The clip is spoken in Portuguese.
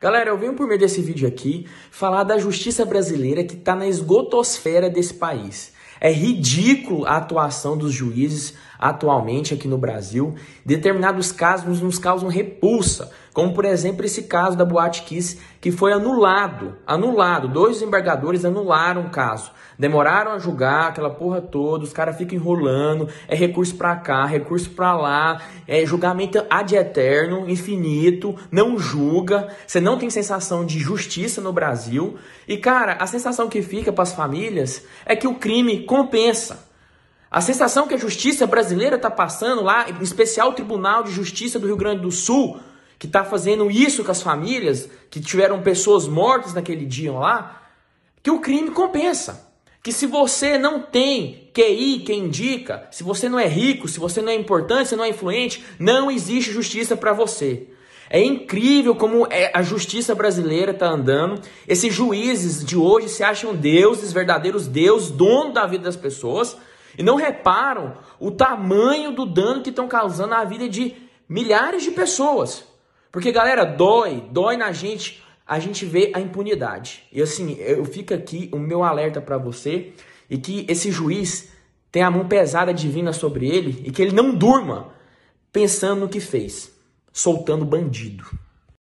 Galera, eu venho por meio desse vídeo aqui falar da justiça brasileira que está na esgotosfera desse país. É ridículo a atuação dos juízes atualmente aqui no Brasil. Determinados casos nos causam repulsa. Como, por exemplo, esse caso da Boate Kiss, que foi anulado. Anulado. Dois desembargadores anularam o caso. Demoraram a julgar aquela porra toda, os caras ficam enrolando, é recurso pra cá, recurso pra lá, é julgamento ad eterno, infinito, não julga, você não tem sensação de justiça no Brasil. E, cara, a sensação que fica para as famílias é que o crime compensa. A sensação que a justiça brasileira está passando lá, em especial o Tribunal de Justiça do Rio Grande do Sul, que está fazendo isso com as famílias, que tiveram pessoas mortas naquele dia lá, que o crime compensa. Que se você não tem QI quem indica, se você não é rico, se você não é importante, se não é influente, não existe justiça para você. É incrível como é, a justiça brasileira está andando. Esses juízes de hoje se acham deuses, verdadeiros deuses, dono da vida das pessoas, e não reparam o tamanho do dano que estão causando à vida de milhares de pessoas. Porque, galera, dói, dói na gente, a gente vê a impunidade. E assim, eu fico aqui o meu alerta para você e que esse juiz tem a mão pesada divina sobre ele e que ele não durma pensando no que fez, soltando bandido.